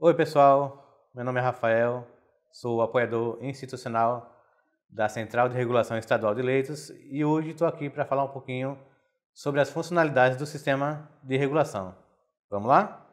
Oi, pessoal. Meu nome é Rafael, sou apoiador institucional da Central de Regulação Estadual de Leitos e hoje estou aqui para falar um pouquinho sobre as funcionalidades do sistema de regulação. Vamos lá?